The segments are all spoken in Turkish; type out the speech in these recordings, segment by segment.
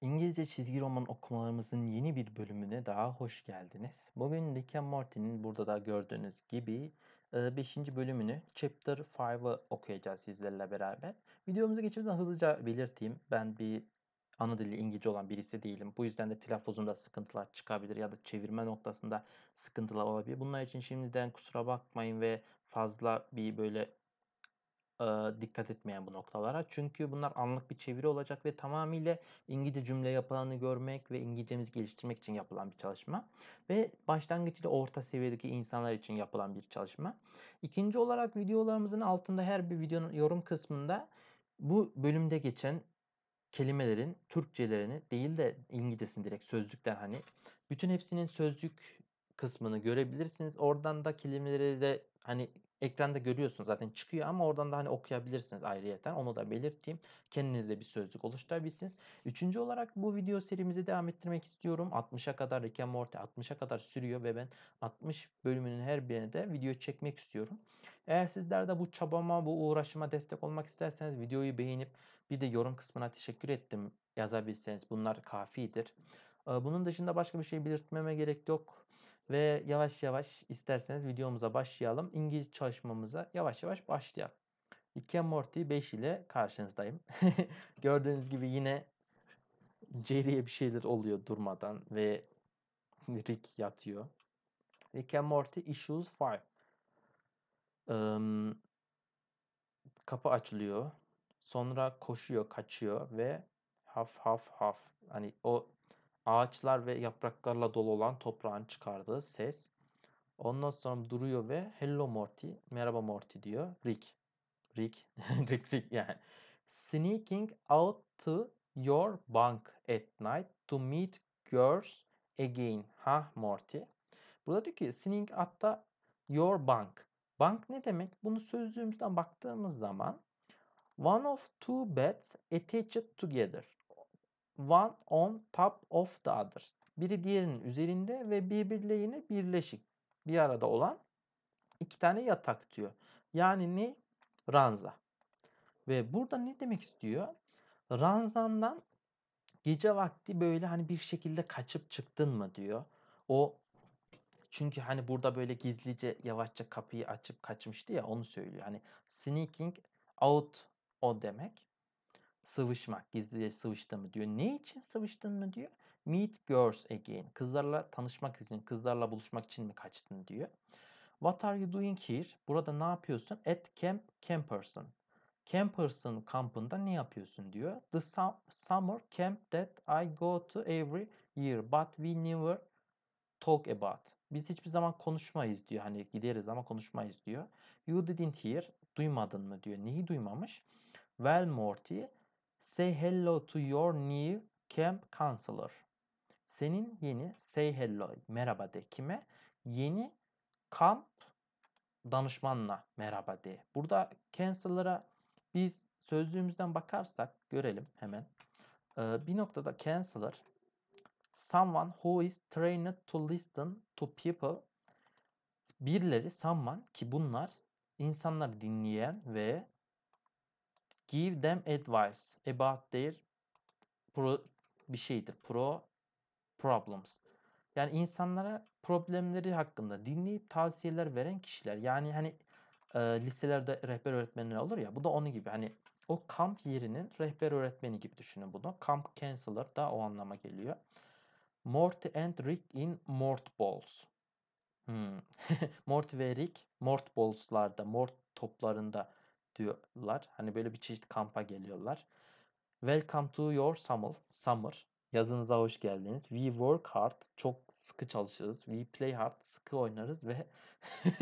İngilizce çizgi roman okumalarımızın yeni bir bölümüne daha hoş geldiniz. Bugün Rick and Morty'nin burada da gördüğünüz gibi 5. bölümünü Chapter 5'ı okuyacağız sizlerle beraber. Videomuza geçmeden hızlıca belirteyim. Ben bir ana dili İngilizce olan birisi değilim. Bu yüzden de telaffuzumda sıkıntılar çıkabilir ya da çevirme noktasında sıkıntılar olabilir. Bunlar için şimdiden kusura bakmayın ve fazla bir böyle dikkat etmeyen bu noktalara. Çünkü bunlar anlık bir çeviri olacak ve tamamıyla İngilizce cümle yapılanı görmek ve İngilizcemizi geliştirmek için yapılan bir çalışma. Ve başlangıç orta seviyedeki insanlar için yapılan bir çalışma. İkinci olarak videolarımızın altında her bir videonun yorum kısmında bu bölümde geçen kelimelerin Türkçelerini değil de İngilizcesini direkt sözlükten hani bütün hepsinin sözlük kısmını görebilirsiniz. Oradan da kelimeleri de hani ekranda görüyorsunuz zaten çıkıyor ama oradan da hani okuyabilirsiniz ayrıyeten onu da belirteyim. Kendinizde bir sözlük oluşturabilirsiniz. Üçüncü olarak bu video serimizi devam ettirmek istiyorum. 60'a kadar Rick and Morty 60'a kadar sürüyor ve ben 60 bölümünün her birine de video çekmek istiyorum. Eğer sizler de bu çabama, bu uğraşıma destek olmak isterseniz videoyu beğenip bir de yorum kısmına teşekkür ettim yazabilseniz bunlar kafidir. Bunun dışında başka bir şey belirtmeme gerek yok. Ve yavaş yavaş isterseniz videomuza başlayalım. İngilizce çalışmamıza yavaş yavaş başlayalım. Rick and Morty 5 ile karşınızdayım. Gördüğünüz gibi yine Jerry'e bir şeyler oluyor durmadan ve Rick yatıyor. Rick and Morty Issues 5. Um, kapı açılıyor. Sonra koşuyor, kaçıyor ve haf haf haf. Hani o ağaçlar ve yapraklarla dolu olan toprağın çıkardığı ses. Ondan sonra duruyor ve hello Morty, merhaba Morty diyor. Rick. Rick. Rick Rick yani. Sneaking out to your bunk at night to meet girls again. Ha Morty. Burada diyor ki sneaking out'ta your bunk. Bank ne demek? Bunu sözlüğümüzden baktığımız zaman one of two beds attached together one on top of the other. Biri diğerinin üzerinde ve birbirleriyle birleşik bir arada olan iki tane yatak diyor. Yani ne? Ranza. Ve burada ne demek istiyor? Ranzandan gece vakti böyle hani bir şekilde kaçıp çıktın mı diyor. O çünkü hani burada böyle gizlice yavaşça kapıyı açıp kaçmıştı ya onu söylüyor. Hani sneaking out o demek sıvışmak, gizlice sıvıştın mı diyor. Ne için sıvıştın mı diyor. Meet girls again. Kızlarla tanışmak için, kızlarla buluşmak için mi kaçtın diyor. What are you doing here? Burada ne yapıyorsun? At camp, camperson. Camperson kampında ne yapıyorsun diyor. The summer camp that I go to every year but we never talk about. Biz hiçbir zaman konuşmayız diyor. Hani gideriz ama konuşmayız diyor. You didn't hear. Duymadın mı diyor. Neyi duymamış? Well Morty, Say hello to your new camp counselor. Senin yeni say hello merhaba de kime? Yeni kamp danışmanla merhaba de. Burada counselor'a biz sözlüğümüzden bakarsak görelim hemen. Ee, bir noktada counselor someone who is trained to listen to people birileri someone ki bunlar insanlar dinleyen ve Give them advice about their pro bir şeydir. Pro problems. Yani insanlara problemleri hakkında dinleyip tavsiyeler veren kişiler. Yani hani e, liselerde rehber öğretmenler olur ya. Bu da onu gibi. Hani o kamp yerinin rehber öğretmeni gibi düşünün bunu. Kamp counselor da o anlama geliyor. Mort and Rick in Mort Balls. Hmm. Mort ve Rick Mort Balls'larda, Mort toplarında diyorlar. Hani böyle bir çeşit kampa geliyorlar. Welcome to your summer. summer. Yazınıza hoş geldiniz. We work hard. Çok sıkı çalışırız. We play hard. Sıkı oynarız ve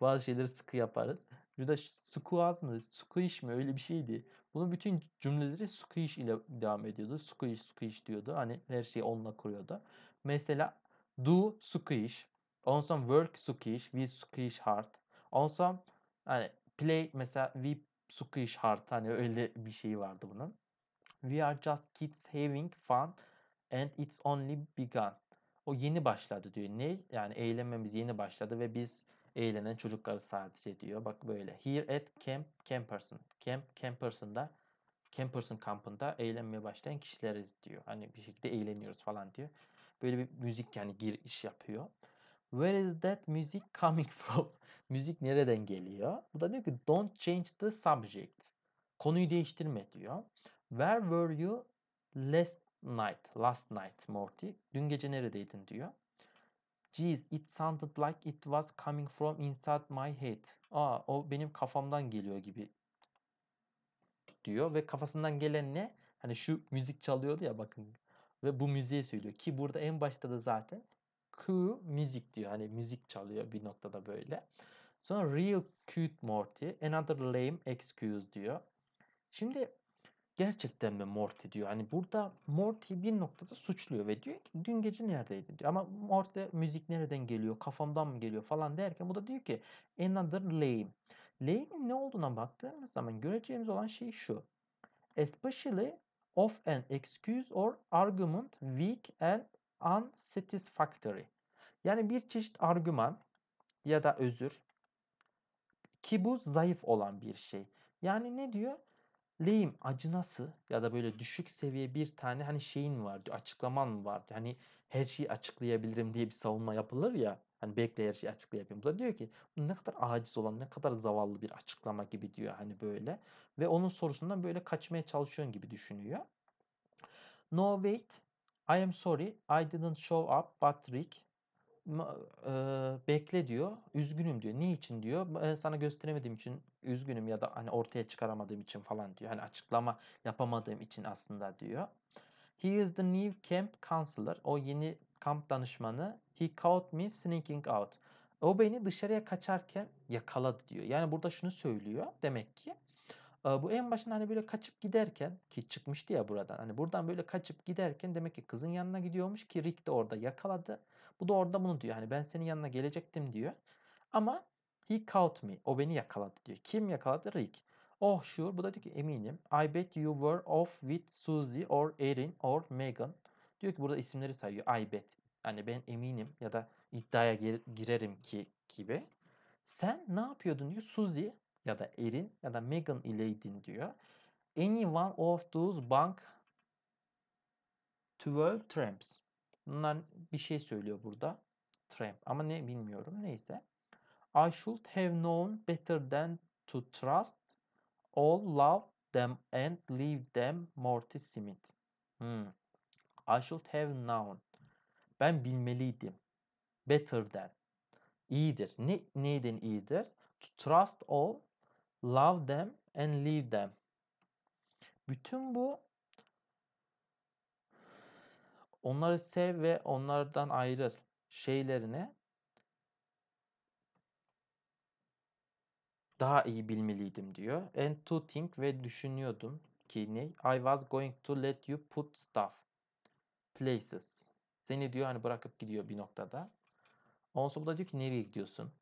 bazı şeyleri sıkı yaparız. Bir de squaz mı? Squish mi? Öyle bir şeydi. Bunun bütün cümleleri squish ile devam ediyordu. Squish, squish diyordu. Hani her şeyi onunla kuruyordu. Mesela do squish. On some work squish. We squish hard. On some hani play mesela we sıkış hard hani öyle bir şey vardı bunun. We are just kids having fun and it's only begun. O yeni başladı diyor. Ne? Yani eğlenmemiz yeni başladı ve biz eğlenen çocukları sadece diyor. Bak böyle. Here at camp camperson. Camp camperson'da camperson kampında eğlenmeye başlayan kişileriz diyor. Hani bir şekilde eğleniyoruz falan diyor. Böyle bir müzik yani giriş yapıyor. Where is that music coming from? müzik nereden geliyor? Bu da diyor ki don't change the subject. Konuyu değiştirme diyor. Where were you last night? Last night Morty. Dün gece neredeydin diyor. Jeez, it sounded like it was coming from inside my head. Aa, o benim kafamdan geliyor gibi diyor ve kafasından gelen ne? Hani şu müzik çalıyordu ya bakın ve bu müziği söylüyor ki burada en başta da zaten Q müzik diyor. Hani müzik çalıyor bir noktada böyle. Sonra real cute Morty. Another lame excuse diyor. Şimdi gerçekten mi Morty diyor. Hani burada Morty bir noktada suçluyor ve diyor ki dün gece neredeydi diyor. Ama Morty müzik nereden geliyor, kafamdan mı geliyor falan derken bu da diyor ki another lame. Lame'in ne olduğuna baktığımız zaman göreceğimiz olan şey şu. Especially of an excuse or argument weak and unsatisfactory. Yani bir çeşit argüman ya da özür ki bu zayıf olan bir şey. Yani ne diyor? Lehim acınası ya da böyle düşük seviye bir tane hani şeyin var diyor, açıklaman var diyor. Hani her şeyi açıklayabilirim diye bir savunma yapılır ya. Hani bekle her şeyi açıklayabilirim. Bu da diyor ki ne kadar aciz olan, ne kadar zavallı bir açıklama gibi diyor hani böyle. Ve onun sorusundan böyle kaçmaya çalışıyorsun gibi düşünüyor. No wait, I am sorry, I didn't show up but Rick e, bekle diyor. Üzgünüm diyor. Niçin diyor? E, sana gösteremediğim için üzgünüm ya da hani ortaya çıkaramadığım için falan diyor. Hani açıklama yapamadığım için aslında diyor. He is the new camp counselor. O yeni kamp danışmanı. He caught me sneaking out. O beni dışarıya kaçarken yakaladı diyor. Yani burada şunu söylüyor demek ki bu en başında hani böyle kaçıp giderken ki çıkmıştı ya buradan. Hani buradan böyle kaçıp giderken demek ki kızın yanına gidiyormuş ki Rick de orada yakaladı. Bu da orada bunu diyor. Hani ben senin yanına gelecektim diyor. Ama he caught me. O beni yakaladı diyor. Kim yakaladı? Rick. Oh sure. Bu da diyor ki eminim. I bet you were off with Susie or Erin or Megan. Diyor ki burada isimleri sayıyor. I bet. Hani ben eminim ya da iddiaya girerim ki gibi. Sen ne yapıyordun diyor. Susie ya da Erin ya da Megan ileydin diyor. Any one of those bank 12 tramps. Bunlar bir şey söylüyor burada. Trump ama ne bilmiyorum neyse. I should have known better than to trust all love them and leave them Morty Smith. Hmm. I should have known. Ben bilmeliydim. Better than. İyidir. Ne, neyden iyidir? To trust all, love them and leave them. Bütün bu Onları sev ve onlardan ayrıl şeylerini daha iyi bilmeliydim diyor. And to think ve düşünüyordum ki ne? I was going to let you put stuff places. Seni diyor hani bırakıp gidiyor bir noktada. Ondan sonra da diyor ki nereye gidiyorsun?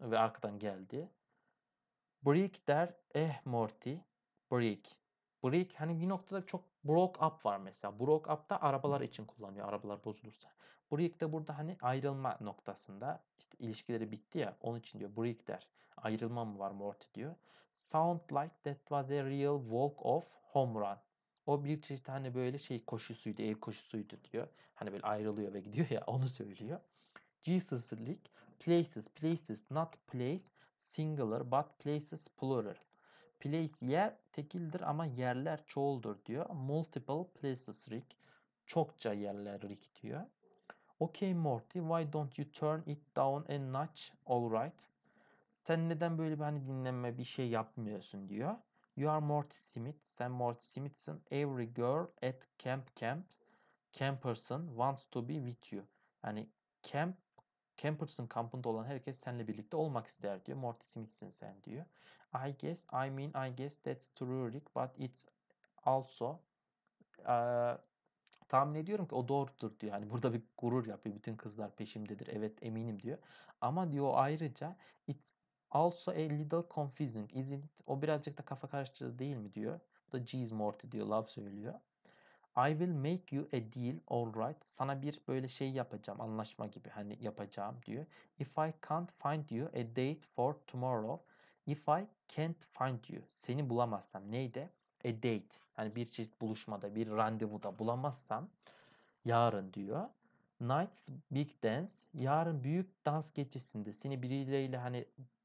Ve arkadan geldi. Break der eh Morty. Break. Break hani bir noktada çok broke up var mesela. Broke up da arabalar için kullanıyor arabalar bozulursa. Break de burada hani ayrılma noktasında işte ilişkileri bitti ya onun için diyor break der. Ayrılma mı var Morty diyor. Sound like that was a real walk of home run. O bir çeşit hani böyle şey koşusuydu, ev koşusuydu diyor. Hani böyle ayrılıyor ve gidiyor ya onu söylüyor. Jesus places, places, not place, singular, but places, plural. Place yer tekildir ama yerler çoğuldur diyor. Multiple places Rick. Çokça yerler Rick diyor. Okay Morty why don't you turn it down a notch All right. Sen neden böyle bir hani dinlenme bir şey yapmıyorsun diyor. You are Morty Smith. Sen Morty Smith'sin. Every girl at camp camp. Camperson wants to be with you. Yani camp Camperson kampında olan herkes seninle birlikte olmak ister diyor. Morty Smith'sin sen diyor. I guess, I mean, I guess that's true Rick but it's also uh, tahmin ediyorum ki o doğrudur diyor. Yani burada bir gurur yapıyor. Bütün kızlar peşimdedir. Evet eminim diyor. Ama diyor ayrıca it's also a little confusing. Isn't it? O birazcık da kafa karıştırıcı değil mi diyor. Bu da G's Morty diyor. Love söylüyor. I will make you a deal, all right? Sana bir böyle şey yapacağım, anlaşma gibi hani yapacağım diyor. If I can't find you a date for tomorrow, If I can't find you. Seni bulamazsam. Neydi? A date. Yani bir çeşit buluşmada, bir randevuda bulamazsam yarın diyor. Night's Big Dance. Yarın büyük dans gecesinde seni biriyle hani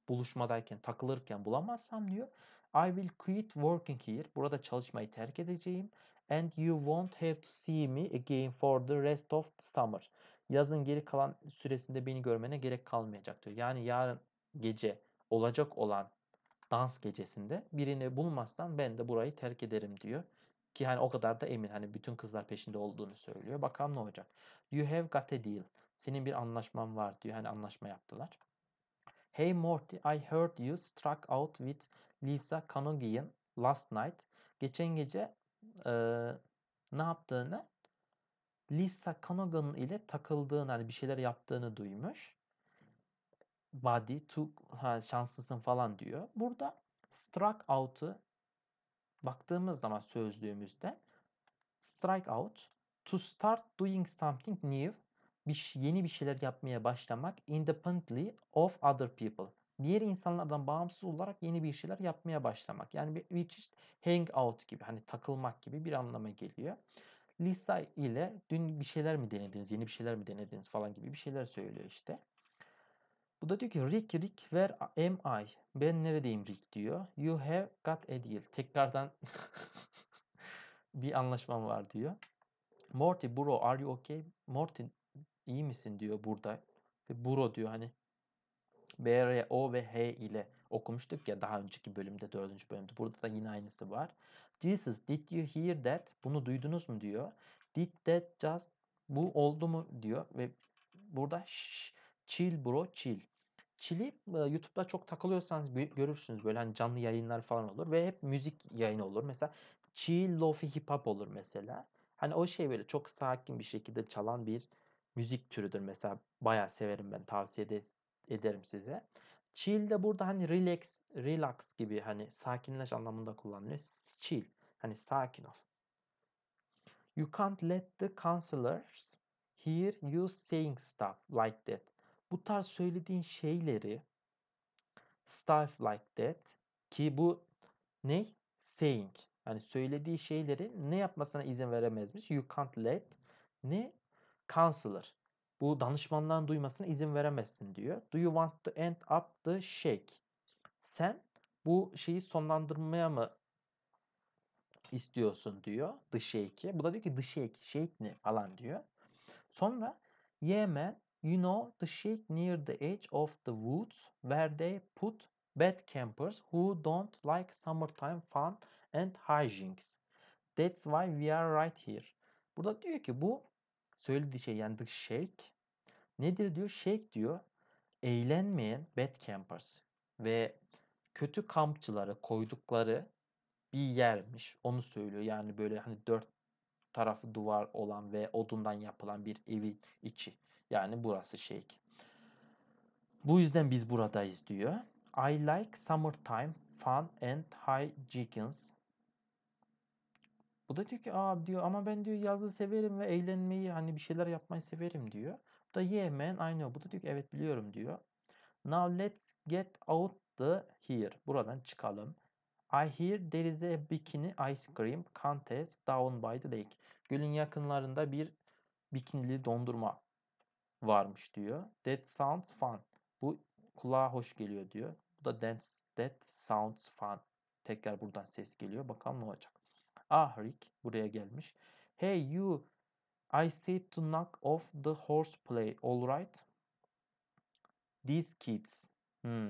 buluşmadayken, takılırken bulamazsam diyor. I will quit working here. Burada çalışmayı terk edeceğim. And you won't have to see me again for the rest of the summer. Yazın geri kalan süresinde beni görmene gerek kalmayacak diyor. Yani yarın gece olacak olan dans gecesinde birini bulmazsan ben de burayı terk ederim diyor. Ki hani o kadar da emin hani bütün kızlar peşinde olduğunu söylüyor. Bakalım ne olacak. You have got a deal. Senin bir anlaşman var diyor. Hani anlaşma yaptılar. Hey Morty, I heard you struck out with Lisa Kanogian last night. Geçen gece e, ne yaptığını Lisa Kanogan ile takıldığını hani bir şeyler yaptığını duymuş body to ha, şanslısın falan diyor. Burada strike out'u baktığımız zaman sözlüğümüzde strike out to start doing something new bir yeni bir şeyler yapmaya başlamak independently of other people. Diğer insanlardan bağımsız olarak yeni bir şeyler yapmaya başlamak. Yani bir, bir çeşit hang out gibi hani takılmak gibi bir anlama geliyor. Lisa ile dün bir şeyler mi denediniz, yeni bir şeyler mi denediniz falan gibi bir şeyler söylüyor işte. Bu da diyor ki Rick, Rick, where am I? Ben neredeyim Rick diyor. You have got a deal. Tekrardan bir anlaşmam var diyor. Morty, bro, are you okay? Morty, iyi misin diyor burada. Ve bro diyor hani B R O ve H ile okumuştuk ya daha önceki bölümde, dördüncü bölümde. Burada da yine aynısı var. Jesus, did you hear that? Bunu duydunuz mu diyor. Did that just bu oldu mu diyor ve burada şş, Chill bro chill. Çili YouTube'da çok takılıyorsanız görürsünüz böyle hani canlı yayınlar falan olur ve hep müzik yayını olur. Mesela chill lofi hip hop olur mesela. Hani o şey böyle çok sakin bir şekilde çalan bir müzik türüdür mesela. Bayağı severim ben tavsiye ederim size. Chill de burada hani relax, relax gibi hani sakinleş anlamında kullanılıyor. Chill. Hani sakin ol. You can't let the counselors hear you saying stuff like that bu tarz söylediğin şeyleri stuff like that ki bu ne? Saying. Hani söylediği şeyleri ne yapmasına izin veremezmiş. You can't let ne? Counselor. Bu danışmandan duymasına izin veremezsin diyor. Do you want to end up the shake? Sen bu şeyi sonlandırmaya mı istiyorsun diyor. The shake'i. Bu da diyor ki the shake. Shake ne falan diyor. Sonra Yemen You know the sheep near the edge of the woods where they put bad campers who don't like summertime fun and hijinks. That's why we are right here. Burada diyor ki bu söylediği şey yani the shake nedir diyor? Shake diyor eğlenmeyen bad campers ve kötü kampçıları koydukları bir yermiş. Onu söylüyor. Yani böyle hani dört tarafı duvar olan ve odundan yapılan bir evin içi. Yani burası shake. Şey. Bu yüzden biz buradayız diyor. I like summertime fun and high chickens. Bu da diyor ki aa diyor ama ben diyor yazı severim ve eğlenmeyi hani bir şeyler yapmayı severim diyor. Bu da yeah man I know. Bu da diyor ki evet biliyorum diyor. Now let's get out the here. Buradan çıkalım. I hear there is a bikini ice cream contest down by the lake. Gölün yakınlarında bir bikinili dondurma varmış diyor. That sounds fun. Bu kulağa hoş geliyor diyor. Bu da dance, that sounds fun. Tekrar buradan ses geliyor. Bakalım ne olacak. Ah Rick buraya gelmiş. Hey you I said to knock off the horseplay all right. These kids. Hmm.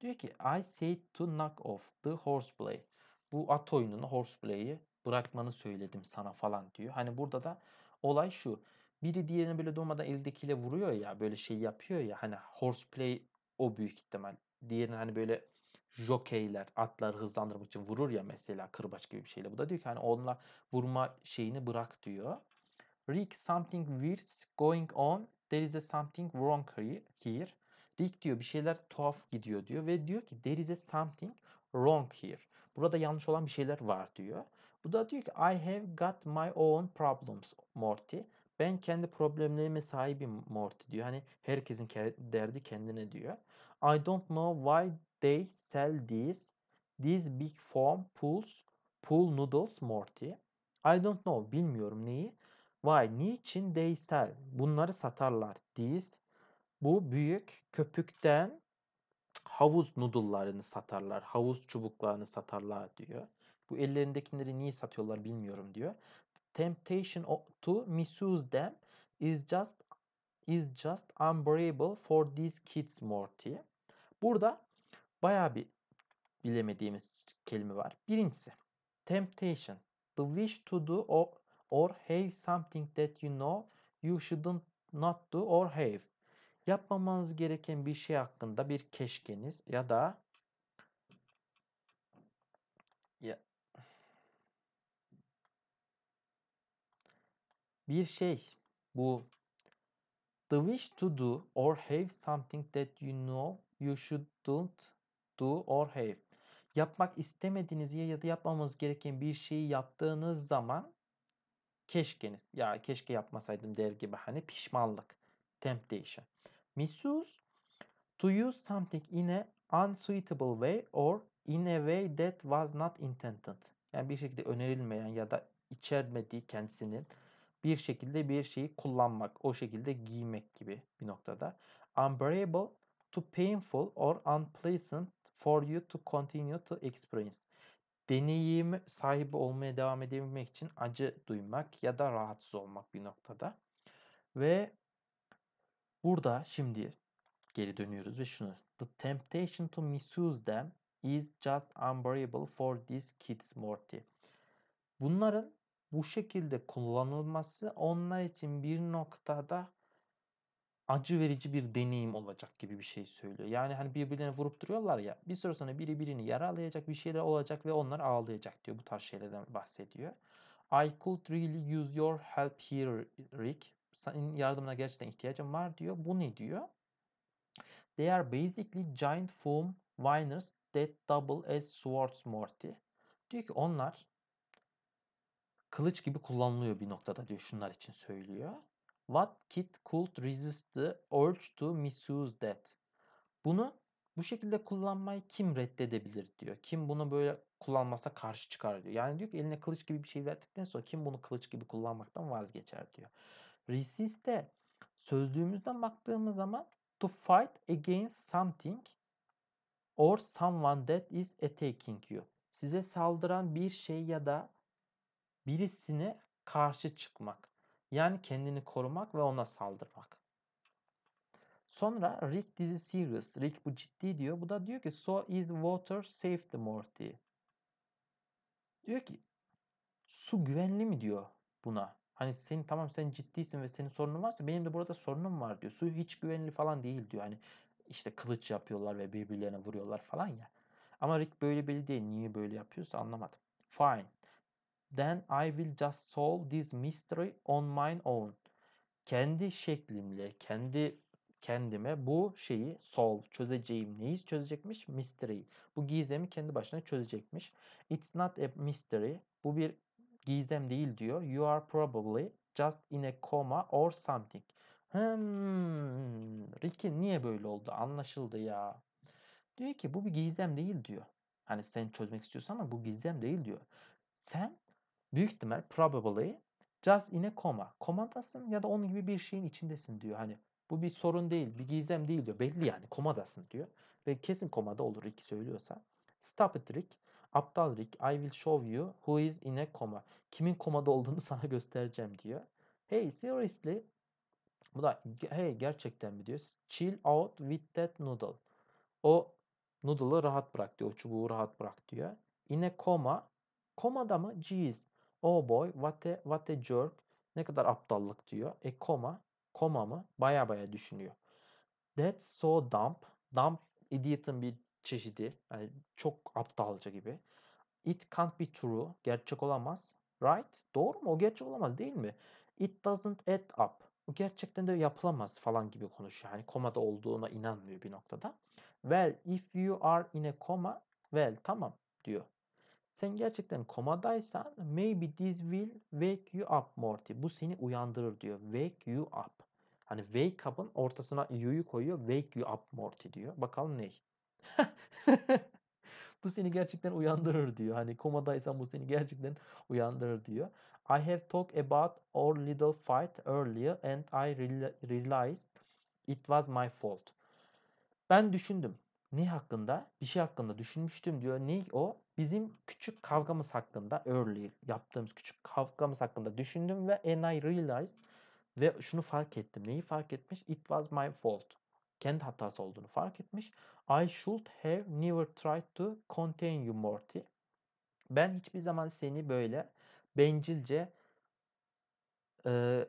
Diyor ki I said to knock off the horseplay. Bu at oyununu horseplay'i bırakmanı söyledim sana falan diyor. Hani burada da olay şu biri diğerini böyle durmadan eldekiyle vuruyor ya böyle şey yapıyor ya hani horseplay o büyük ihtimal. Diğerini hani böyle jokeyler atlar hızlandırmak için vurur ya mesela kırbaç gibi bir şeyle. Bu da diyor ki hani onunla vurma şeyini bırak diyor. Rick something weird's going on. There is a something wrong here. Rick diyor bir şeyler tuhaf gidiyor diyor ve diyor ki there is a something wrong here. Burada yanlış olan bir şeyler var diyor. Bu da diyor ki I have got my own problems Morty. Ben kendi problemlerime sahibim Morty diyor. Hani herkesin derdi kendine diyor. I don't know why they sell these. These big foam pools. Pool noodles Morty. I don't know. Bilmiyorum neyi. Why? Niçin they sell? Bunları satarlar. These. Bu büyük köpükten havuz noodle'larını satarlar. Havuz çubuklarını satarlar diyor. Bu ellerindekileri niye satıyorlar bilmiyorum diyor temptation to misuse them is just is just unbearable for these kids Morty. Burada baya bir bilemediğimiz kelime var. Birincisi temptation. The wish to do or, or have something that you know you shouldn't not do or have. Yapmamanız gereken bir şey hakkında bir keşkeniz ya da bir şey bu the wish to do or have something that you know you should don't do or have. Yapmak istemediğiniz ya da yapmamız gereken bir şeyi yaptığınız zaman keşkeniz. Ya keşke yapmasaydım der gibi hani pişmanlık. Temptation. Misuse to use something in a unsuitable way or in a way that was not intended. Yani bir şekilde önerilmeyen ya da içermediği kendisinin bir şekilde bir şeyi kullanmak, o şekilde giymek gibi bir noktada. Unbearable, too painful or unpleasant for you to continue to experience. Deneyim sahibi olmaya devam edebilmek için acı duymak ya da rahatsız olmak bir noktada. Ve burada şimdi geri dönüyoruz ve şunu. The temptation to misuse them is just unbearable for these kids Morty. Bunların bu şekilde kullanılması onlar için bir noktada acı verici bir deneyim olacak gibi bir şey söylüyor. Yani hani birbirlerine vurup duruyorlar ya bir süre sonra biri birini yaralayacak bir şeyler olacak ve onlar ağlayacak diyor. Bu tarz şeylerden bahsediyor. I could really use your help here Rick. Senin yardımına gerçekten ihtiyacım var diyor. Bu ne diyor? They are basically giant foam whiners that double as swords Morty. Diyor ki onlar kılıç gibi kullanılıyor bir noktada diyor şunlar için söylüyor. What kid could resist the urge to misuse that? Bunu bu şekilde kullanmayı kim reddedebilir diyor. Kim bunu böyle kullanmasa karşı çıkar diyor. Yani diyor ki eline kılıç gibi bir şey verdikten sonra kim bunu kılıç gibi kullanmaktan vazgeçer diyor. Resist de sözlüğümüzden baktığımız zaman to fight against something or someone that is attacking you. Size saldıran bir şey ya da birisine karşı çıkmak. Yani kendini korumak ve ona saldırmak. Sonra Rick dizi serious. Rick bu ciddi diyor. Bu da diyor ki so is water safe the Morty. Diyor ki su güvenli mi diyor buna. Hani sen tamam sen ciddisin ve senin sorunun varsa benim de burada sorunum var diyor. Su hiç güvenli falan değil diyor. Hani işte kılıç yapıyorlar ve birbirlerine vuruyorlar falan ya. Ama Rick böyle biri değil. Niye böyle yapıyorsa anlamadım. Fine. Then I will just solve this mystery on my own. Kendi şeklimle, kendi kendime bu şeyi solve, çözeceğim. Neyi çözecekmiş? Mystery. Bu gizemi kendi başına çözecekmiş. It's not a mystery. Bu bir gizem değil diyor. You are probably just in a coma or something. Hmm, Ricky niye böyle oldu? Anlaşıldı ya. Diyor ki bu bir gizem değil diyor. Hani sen çözmek istiyorsan ama bu gizem değil diyor. Sen büyük ihtimal probably just in a coma. Komadasın ya da onun gibi bir şeyin içindesin diyor. Hani bu bir sorun değil, bir gizem değil diyor. Belli yani komadasın diyor. Ve kesin komada olur Rick söylüyorsa. Stop it Rick. Aptal Rick, I will show you who is in a coma. Kimin komada olduğunu sana göstereceğim diyor. Hey seriously. Bu da hey gerçekten mi diyor. Chill out with that noodle. O noodle'ı rahat bırak diyor. O çubuğu rahat bırak diyor. In a coma. Komada mı? Jeez. Oh boy, what a, what a jerk. Ne kadar aptallık diyor. E koma, koma mı? Baya baya düşünüyor. That's so dumb. Dumb idiot'ın bir çeşidi. Yani çok aptalca gibi. It can't be true. Gerçek olamaz. Right? Doğru mu? O gerçek olamaz değil mi? It doesn't add up. Bu gerçekten de yapılamaz falan gibi konuşuyor. Yani komada olduğuna inanmıyor bir noktada. Well, if you are in a coma, well tamam diyor. Sen gerçekten komadaysan maybe this will wake you up Morty. Bu seni uyandırır diyor. Wake you up. Hani wake up'ın ortasına you'yu koyuyor. Wake you up Morty diyor. Bakalım ney? bu seni gerçekten uyandırır diyor. Hani komadaysan bu seni gerçekten uyandırır diyor. I have talked about our little fight earlier and I realized it was my fault. Ben düşündüm. Ne hakkında? Bir şey hakkında düşünmüştüm diyor. Ne o? bizim küçük kavgamız hakkında early yaptığımız küçük kavgamız hakkında düşündüm ve and I realized ve şunu fark ettim. Neyi fark etmiş? It was my fault. Kendi hatası olduğunu fark etmiş. I should have never tried to contain you Morty. Ben hiçbir zaman seni böyle bencilce e,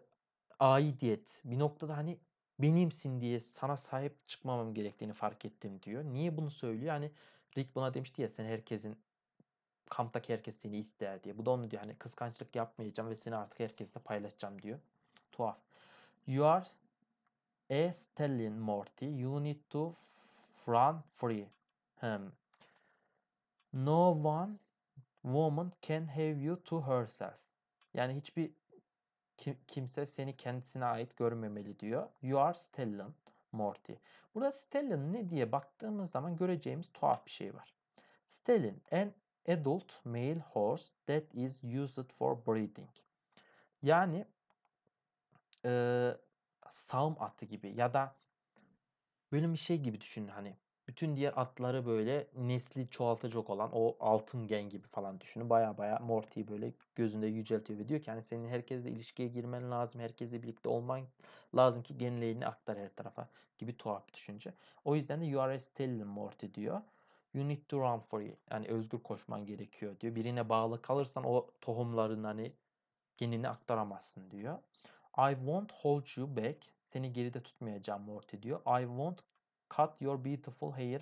aidiyet bir noktada hani benimsin diye sana sahip çıkmamam gerektiğini fark ettim diyor. Niye bunu söylüyor? Hani Rick buna demişti ya sen herkesin kamptaki herkes seni ister diye. Bu da onu diyor hani kıskançlık yapmayacağım ve seni artık herkesle paylaşacağım diyor. Tuhaf. You are a stallion Morty. You need to run free. Hmm. No one woman can have you to herself. Yani hiçbir kim, kimse seni kendisine ait görmemeli diyor. You are stallion Morty. Burada stallion ne diye baktığımız zaman göreceğimiz tuhaf bir şey var. Stalin, an adult male horse that is used for breeding. Yani e, sağım atı gibi ya da böyle bir şey gibi düşünün hani bütün diğer atları böyle nesli çoğaltacak olan o altın gen gibi falan düşünün. Baya baya Morty'yi böyle gözünde yüceltiyor ve diyor ki hani senin herkesle ilişkiye girmen lazım. Herkesle birlikte olman lazım ki genlerini aktar her tarafa gibi tuhaf bir düşünce. O yüzden de you are a stallion Morty diyor. You need to run for Yani özgür koşman gerekiyor diyor. Birine bağlı kalırsan o tohumların hani genini aktaramazsın diyor. I won't hold you back. Seni geride tutmayacağım Morty diyor. I won't cut your beautiful hair.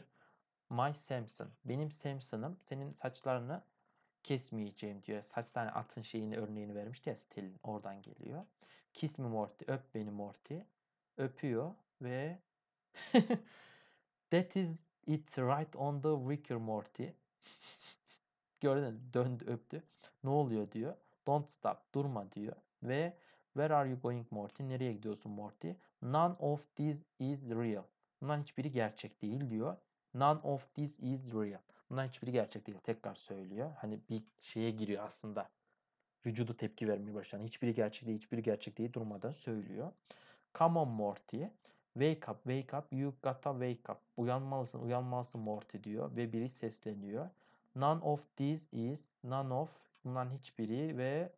My Samson. Benim Samson'ım senin saçlarını kesmeyeceğim diyor. Saç tane atın şeyini örneğini vermişti ya stilin oradan geliyor. Kiss me Morty. Öp beni Morty. Öpüyor ve That is It's right on the wicker Morty. Gördün döndü öptü. Ne oluyor diyor. Don't stop durma diyor. Ve where are you going Morty? Nereye gidiyorsun Morty? None of this is real. Bunların hiçbiri gerçek değil diyor. None of this is real. Bunların hiçbiri gerçek değil. Tekrar söylüyor. Hani bir şeye giriyor aslında. Vücudu tepki vermeye başlayan. Hiçbiri gerçek değil, hiçbiri gerçek değil durmadan söylüyor. Come on Morty. Wake up, wake up, you gotta wake up. Uyanmalısın, uyanmalısın Morty diyor ve biri sesleniyor. None of these is, none of, bundan hiçbiri ve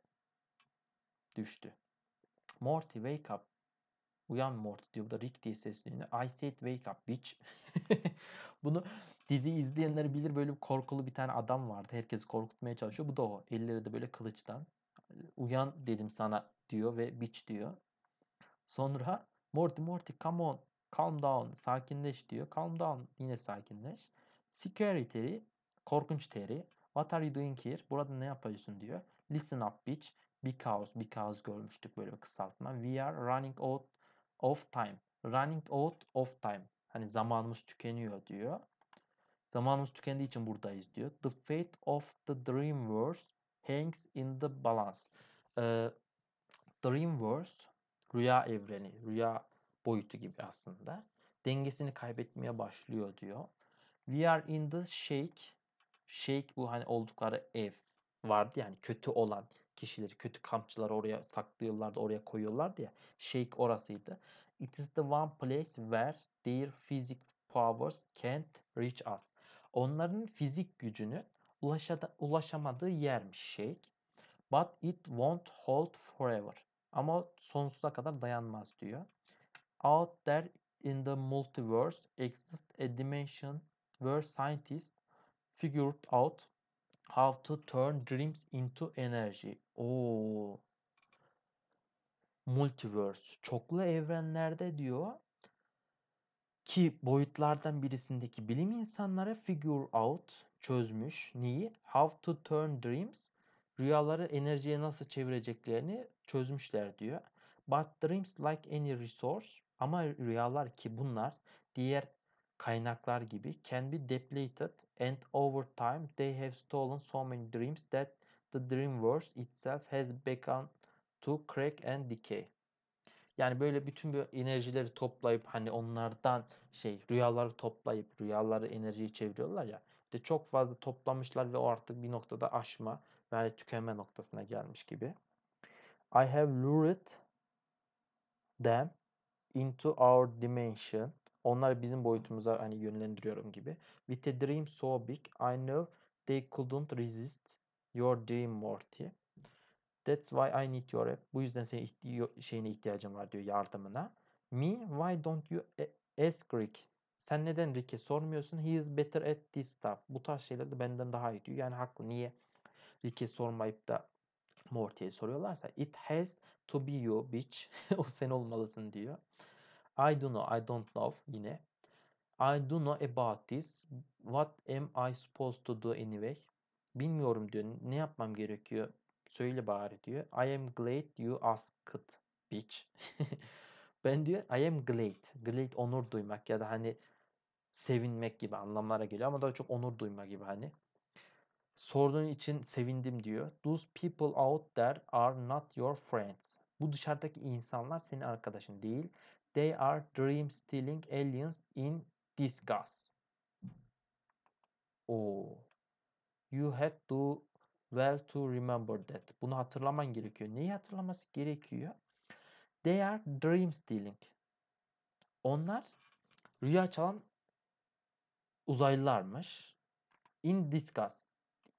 düştü. Morty wake up. Uyan Morty diyor. Bu da Rick diye sesleniyor. I said wake up bitch. Bunu dizi izleyenler bilir böyle bir korkulu bir tane adam vardı. Herkesi korkutmaya çalışıyor. Bu da o. Elleri de böyle kılıçtan. Uyan dedim sana diyor ve bitch diyor. Sonra Morty Morty come on. Calm down. Sakinleş diyor. Calm down. Yine sakinleş. Scary Terry. Korkunç Terry. What are you doing here? Burada ne yapıyorsun diyor. Listen up bitch. Because. Because görmüştük böyle bir kısaltma. We are running out of time. Running out of time. Hani zamanımız tükeniyor diyor. Zamanımız tükendiği için buradayız diyor. The fate of the dream hangs in the balance. Ee, dream rüya evreni, rüya boyutu gibi aslında. Dengesini kaybetmeye başlıyor diyor. We are in the shake. Shake bu hani oldukları ev vardı yani kötü olan kişileri, kötü kampçıları oraya saklıyorlardı, oraya koyuyorlardı ya. Shake orasıydı. It is the one place where their physic powers can't reach us. Onların fizik gücünü ulaşamadığı yermiş shake. But it won't hold forever. Ama sonsuza kadar dayanmaz diyor. Out there in the multiverse exists a dimension where scientists figured out how to turn dreams into energy. Oo. Multiverse. Çoklu evrenlerde diyor ki boyutlardan birisindeki bilim insanları figure out çözmüş neyi? How to turn dreams rüyaları enerjiye nasıl çevireceklerini çözmüşler diyor. But dreams like any resource ama rüyalar ki bunlar diğer kaynaklar gibi can be depleted and over time they have stolen so many dreams that the dream world itself has begun to crack and decay. Yani böyle bütün bu enerjileri toplayıp hani onlardan şey rüyaları toplayıp rüyaları enerjiye çeviriyorlar ya. İşte çok fazla toplamışlar ve o artık bir noktada aşma yani tükenme noktasına gelmiş gibi. I have lured them into our dimension. Onlar bizim boyutumuza hani yönlendiriyorum gibi. With a dream so big, I know they couldn't resist your dream Morty. That's why I need your help. Bu yüzden senin ihti- şeyine ihtiyacım var diyor yardımına. Me, why don't you e-, ask Rick? Sen neden Rick'e sormuyorsun? He is better at this stuff. Bu tarz de benden daha iyi diyor. Yani haklı. Niye Rick'e sormayıp da Morty'ye soruyorlarsa it has to be you bitch. o sen olmalısın diyor. I don't know, I don't know yine. I don't know about this. What am I supposed to do anyway? Bilmiyorum diyor. Ne yapmam gerekiyor? Söyle bari diyor. I am glad you asked bitch. ben diyor I am glad. Glad onur duymak ya da hani sevinmek gibi anlamlara geliyor ama daha çok onur duyma gibi hani. Sorduğun için sevindim diyor. Those people out there are not your friends. Bu dışarıdaki insanlar senin arkadaşın değil. They are dream stealing aliens in disguise. Oo. You had to well to remember that. Bunu hatırlaman gerekiyor. Neyi hatırlaması gerekiyor? They are dream stealing. Onlar rüya çalan uzaylılarmış. In disguise.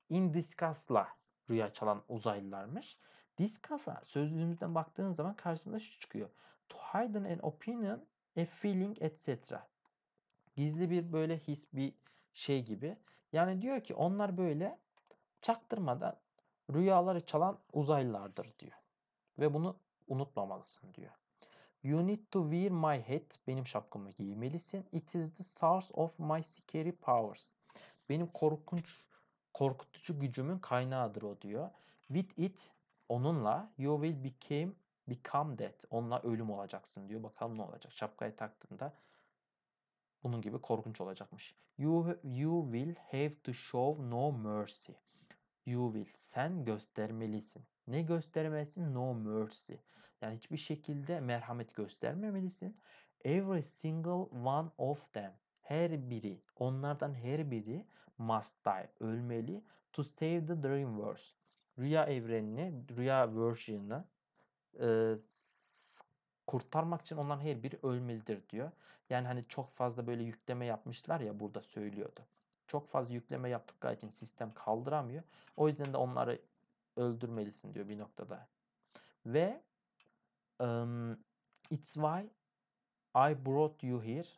Indiskasla rüya çalan uzaylılarmış. Diskasa sözlüğümüzden baktığın zaman karşımıza şu çıkıyor. To hide an opinion, a feeling etc. Gizli bir böyle his bir şey gibi. Yani diyor ki onlar böyle çaktırmadan rüyaları çalan uzaylılardır diyor. Ve bunu unutmamalısın diyor. You need to wear my hat. Benim şapkamı giymelisin. It is the source of my scary powers. Benim korkunç korkutucu gücümün kaynağıdır o diyor. With it onunla you will became become dead. Onunla ölüm olacaksın diyor. Bakalım ne olacak. Şapkayı taktığında bunun gibi korkunç olacakmış. You, you will have to show no mercy. You will. Sen göstermelisin. Ne göstermelisin? No mercy. Yani hiçbir şekilde merhamet göstermemelisin. Every single one of them. Her biri. Onlardan her biri must die. Ölmeli. To save the Dreamverse. Rüya evrenini, rüya version'ı e, kurtarmak için onların her biri ölmelidir diyor. Yani hani çok fazla böyle yükleme yapmışlar ya burada söylüyordu. Çok fazla yükleme yaptıkları için sistem kaldıramıyor. O yüzden de onları öldürmelisin diyor bir noktada. Ve um, it's why I brought you here.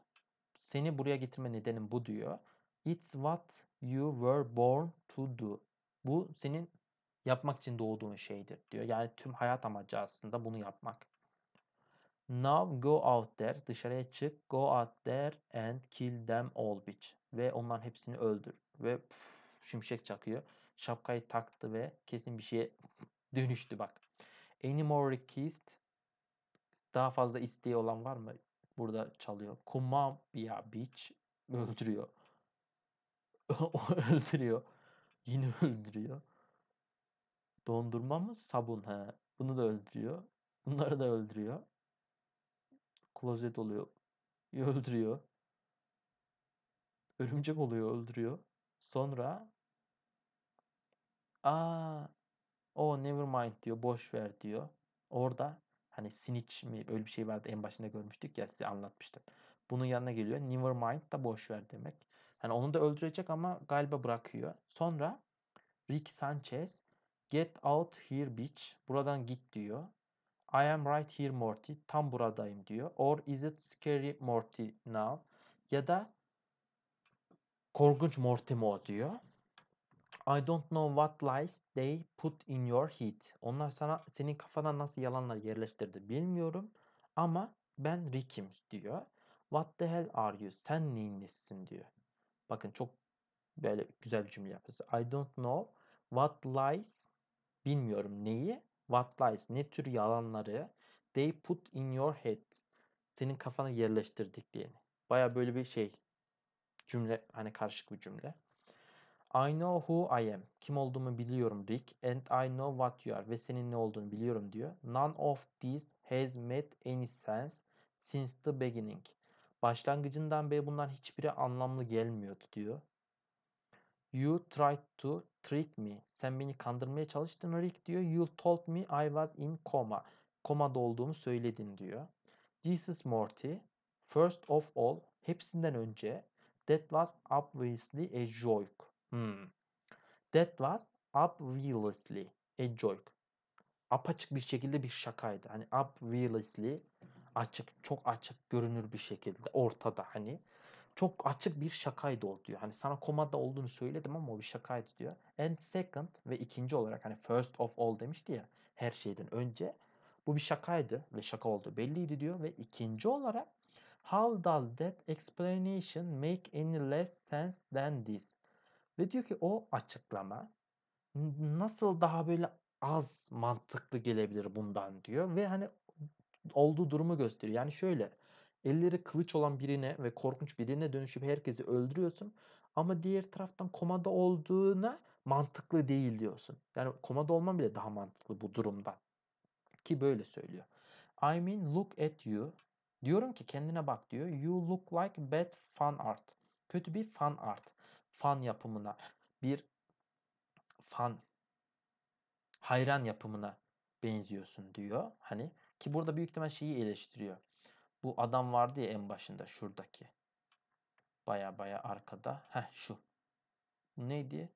Seni buraya getirme nedenim bu diyor. It's what you were born to do. Bu senin yapmak için doğduğun şeydir diyor. Yani tüm hayat amacı aslında bunu yapmak. Now go out there. Dışarıya çık. Go out there and kill them all bitch. Ve onların hepsini öldür. Ve puf, şimşek çakıyor. Şapkayı taktı ve kesin bir şeye dönüştü bak. Any more request? Daha fazla isteği olan var mı? Burada çalıyor. Come on ya bitch. Öldürüyor. O öldürüyor. Yine öldürüyor. Dondurma mı? Sabun he. Bunu da öldürüyor. Bunları da öldürüyor. Klozet oluyor. Öldürüyor. Örümcek oluyor, öldürüyor. Sonra aa o never mind diyor, boş ver diyor. Orada hani sinic mi öyle bir şey vardı en başında görmüştük ya size anlatmıştım. Bunun yanına geliyor never mind da boş ver demek. Hani onu da öldürecek ama galiba bırakıyor. Sonra Rick Sanchez Get out here bitch. Buradan git diyor. I am right here Morty. Tam buradayım diyor. Or is it scary Morty now? Ya da korkunç Morty mi o diyor. I don't know what lies they put in your head. Onlar sana senin kafana nasıl yalanlar yerleştirdi bilmiyorum ama ben Rick'im diyor. What the hell are you? Sen neyin nesisin diyor. Bakın çok böyle güzel bir cümle yapısı. I don't know what lies bilmiyorum neyi what lies ne tür yalanları they put in your head senin kafana yerleştirdiklerini. Baya böyle bir şey cümle hani karışık bir cümle. I know who I am. Kim olduğumu biliyorum Rick. And I know what you are. Ve senin ne olduğunu biliyorum diyor. None of this has made any sense since the beginning. Başlangıcından beri bunların hiçbiri anlamlı gelmiyordu diyor. You tried to trick me. Sen beni kandırmaya çalıştın Rick diyor. You told me I was in coma. Komada olduğumu söyledin diyor. Jesus Morty. First of all. Hepsinden önce. That was obviously a joke. Hmm. That was obviously a joke. Apaçık bir şekilde bir şakaydı. Hani obviously açık, çok açık görünür bir şekilde ortada hani. Çok açık bir şakaydı o diyor. Hani sana komada olduğunu söyledim ama o bir şakaydı diyor. And second ve ikinci olarak hani first of all demişti ya her şeyden önce. Bu bir şakaydı ve şaka oldu belliydi diyor. Ve ikinci olarak How does that explanation make any less sense than this? Ve diyor ki o açıklama nasıl daha böyle az mantıklı gelebilir bundan diyor. Ve hani olduğu durumu gösteriyor. Yani şöyle elleri kılıç olan birine ve korkunç birine dönüşüp herkesi öldürüyorsun ama diğer taraftan komada olduğuna mantıklı değil diyorsun. Yani komada olman bile daha mantıklı bu durumdan. Ki böyle söylüyor. I mean look at you. Diyorum ki kendine bak diyor. You look like bad fan art. Kötü bir fan art. Fan yapımına. Bir fan hayran yapımına benziyorsun diyor. Hani ki burada büyük ihtimal şeyi eleştiriyor. Bu adam vardı ya en başında şuradaki. Baya baya arkada. Heh şu. Bu neydi?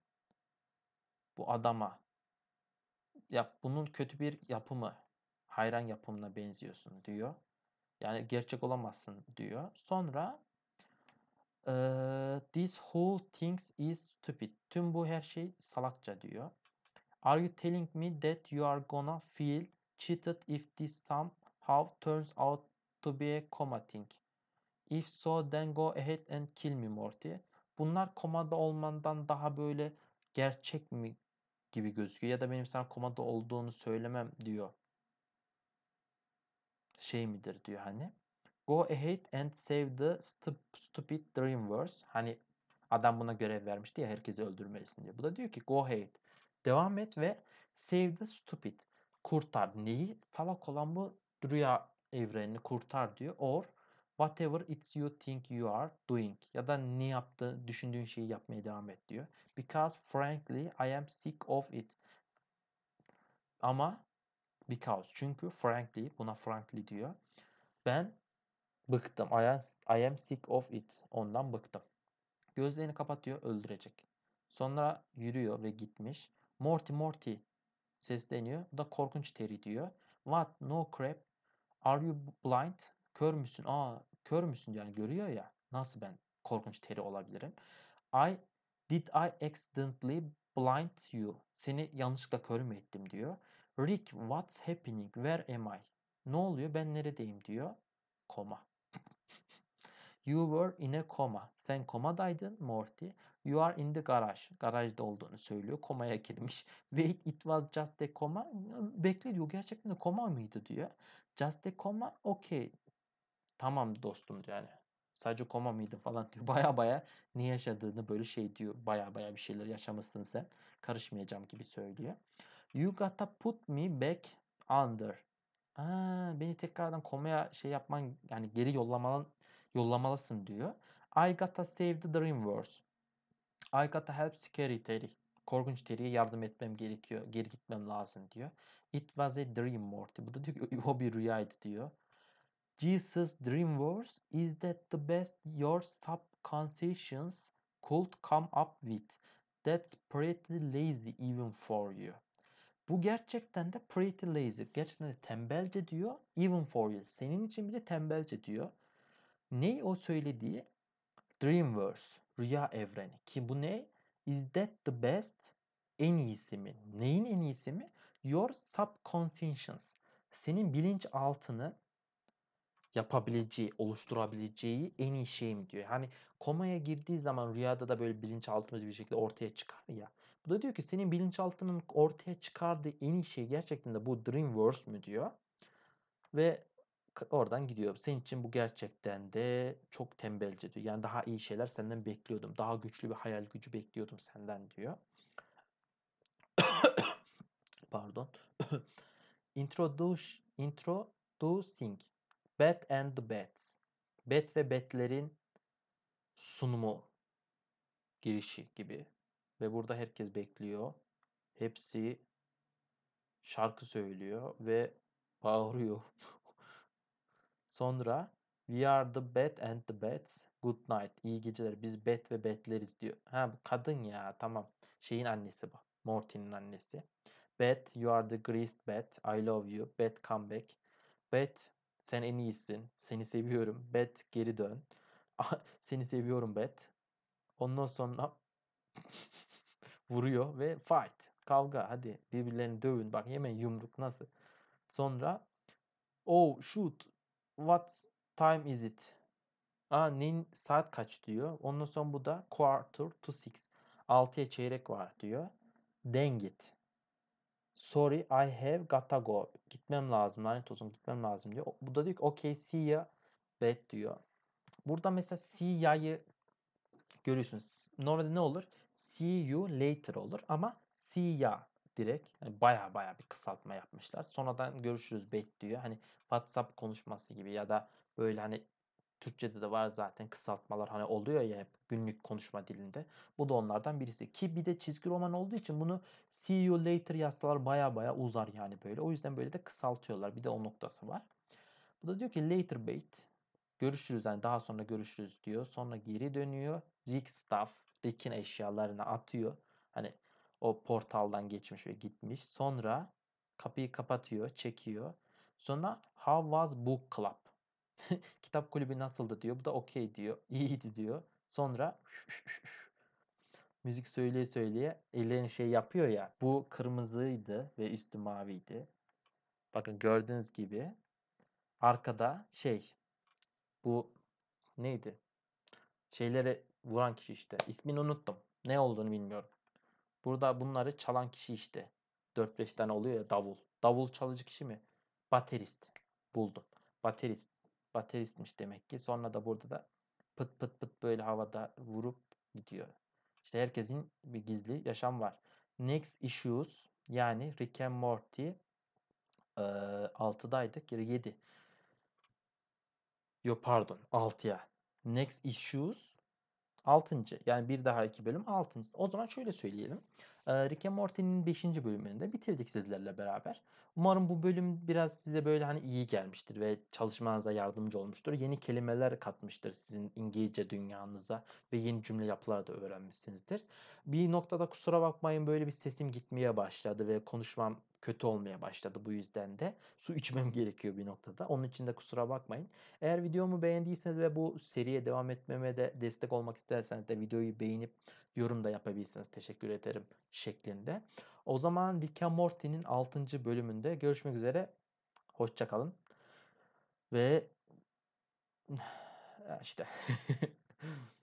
Bu adama. Ya bunun kötü bir yapımı. Hayran yapımına benziyorsun diyor. Yani gerçek olamazsın diyor. Sonra ee, This whole thing is stupid. Tüm bu her şey salakça diyor. Are you telling me that you are gonna feel cheated if this somehow turns out to be a coma thing. If so then go ahead and kill me Morty. Bunlar komada olmandan daha böyle gerçek mi gibi gözüküyor. Ya da benim sana komada olduğunu söylemem diyor. Şey midir diyor hani. Go ahead and save the stupid dreamverse. Hani adam buna görev vermişti ya herkesi öldürmelisin diye. Bu da diyor ki go ahead. Devam et ve save the stupid kurtar. Neyi? Salak olan bu rüya evrenini kurtar diyor. Or whatever it's you think you are doing ya da ne yaptı düşündüğün şeyi yapmaya devam et diyor. Because frankly I am sick of it. Ama because çünkü frankly buna frankly diyor. Ben bıktım. I am, I am sick of it. Ondan bıktım. Gözlerini kapatıyor öldürecek. Sonra yürüyor ve gitmiş. Morty Morty sesleniyor. Bu da korkunç teri diyor. What? No crap. Are you blind? Kör müsün? Aa kör müsün yani görüyor ya. Nasıl ben korkunç teri olabilirim? I did I accidentally blind you? Seni yanlışlıkla kör mü ettim diyor. Rick what's happening? Where am I? Ne oluyor? Ben neredeyim diyor. Koma. you were in a coma. Sen komadaydın Morty. You are in the garage. Garajda olduğunu söylüyor. Komaya girmiş. Wait it was just a coma. Bekle diyor. Gerçekten de koma mıydı diyor. Just a coma. Okay. Tamam dostum diyor yani. Sadece koma mıydı falan diyor. Baya baya ne yaşadığını böyle şey diyor. Baya baya bir şeyler yaşamışsın sen. Karışmayacağım gibi söylüyor. You gotta put me back under. Aa, beni tekrardan komaya şey yapman yani geri yollamalan yollamalısın diyor. I gotta save the dream world. I gotta help scary Terry. Korkunç Terry'e yardım etmem gerekiyor. Geri gitmem lazım diyor. It was a dream Morty. Bu da diyor ki o bir rüyaydı diyor. Jesus dream wars is that the best your subconscious could come up with. That's pretty lazy even for you. Bu gerçekten de pretty lazy. Gerçekten de tembelce diyor. Even for you. Senin için bile tembelce diyor. Ney o söylediği? Dreamverse rüya evreni. Ki bu ne? Is that the best? En iyisi mi? Neyin en iyisi mi? Your subconscious. Senin bilinç altını yapabileceği, oluşturabileceği en iyi şey mi diyor. Hani komaya girdiği zaman rüyada da böyle bilinçaltımız bir şekilde ortaya çıkar ya. Bu da diyor ki senin bilinçaltının ortaya çıkardığı en iyi şey gerçekten de bu Dreamverse mü diyor. Ve oradan gidiyor. Senin için bu gerçekten de çok tembelce diyor. Yani daha iyi şeyler senden bekliyordum. Daha güçlü bir hayal gücü bekliyordum senden diyor. Pardon. introduce, introducing Bat and the Bats. Bat ve Bat'lerin sunumu girişi gibi. Ve burada herkes bekliyor. Hepsi şarkı söylüyor ve bağırıyor. Sonra We are the bad and the bats. Good night. İyi geceler. Biz bet ve betleriz diyor. Ha bu kadın ya tamam. Şeyin annesi bu. Morty'nin annesi. Bet you are the greased bet. I love you. Bet come back. Bet sen en iyisin. Seni seviyorum. Bet geri dön. Ah, Seni seviyorum bet. Ondan sonra vuruyor ve fight. Kavga hadi birbirlerini dövün. Bak yemeyin yumruk nasıl. Sonra oh shoot What time is it? Aa, neyin, saat kaç diyor. Ondan sonra bu da quarter to six. altıya çeyrek var diyor. Dang it. Sorry I have gotta go. Gitmem lazım. Lanet olsun gitmem lazım diyor. Bu da diyor ki okay see ya late diyor. Burada mesela see ya'yı görüyorsunuz. Normalde ne olur? See you later olur ama see ya direkt yani baya baya bir kısaltma yapmışlar. Sonradan görüşürüz bekliyor. Hani WhatsApp konuşması gibi ya da böyle hani Türkçe'de de var zaten kısaltmalar hani oluyor ya hep günlük konuşma dilinde. Bu da onlardan birisi. Ki bir de çizgi roman olduğu için bunu see you later yazsalar baya baya uzar yani böyle. O yüzden böyle de kısaltıyorlar. Bir de o noktası var. Bu da diyor ki later bait. Görüşürüz yani daha sonra görüşürüz diyor. Sonra geri dönüyor. Rick stuff Rick'in eşyalarını atıyor. Hani o portaldan geçmiş ve gitmiş. Sonra kapıyı kapatıyor, çekiyor. Sonra how was book club? Kitap kulübü nasıldı diyor. Bu da okey diyor. İyiydi diyor. Sonra müzik söyleye söyleye ellerini şey yapıyor ya. Bu kırmızıydı ve üstü maviydi. Bakın gördüğünüz gibi arkada şey bu neydi? Şeylere vuran kişi işte. İsmini unuttum. Ne olduğunu bilmiyorum. Burada bunları çalan kişi işte. 4-5 tane oluyor ya davul. Davul çalıcı kişi mi? Baterist. Buldum. Baterist. Bateristmiş demek ki. Sonra da burada da pıt pıt pıt böyle havada vurup gidiyor. İşte herkesin bir gizli yaşam var. Next Issues yani Rick and Morty e, 6'daydık. 7. Yo pardon 6'ya. Next Issues 6. yani bir daha iki bölüm 6. O zaman şöyle söyleyelim. Rick and Morty'nin 5. bölümünde bitirdik sizlerle beraber. Umarım bu bölüm biraz size böyle hani iyi gelmiştir ve çalışmanıza yardımcı olmuştur. Yeni kelimeler katmıştır sizin İngilizce dünyanıza ve yeni cümle yapıları da öğrenmişsinizdir. Bir noktada kusura bakmayın böyle bir sesim gitmeye başladı ve konuşmam kötü olmaya başladı bu yüzden de. Su içmem gerekiyor bir noktada. Onun için de kusura bakmayın. Eğer videomu beğendiyseniz ve bu seriye devam etmeme de destek olmak isterseniz de videoyu beğenip yorum da yapabilirsiniz. Teşekkür ederim şeklinde. O zaman Rick and Morty'nin 6. bölümünde görüşmek üzere. Hoşçakalın. Ve işte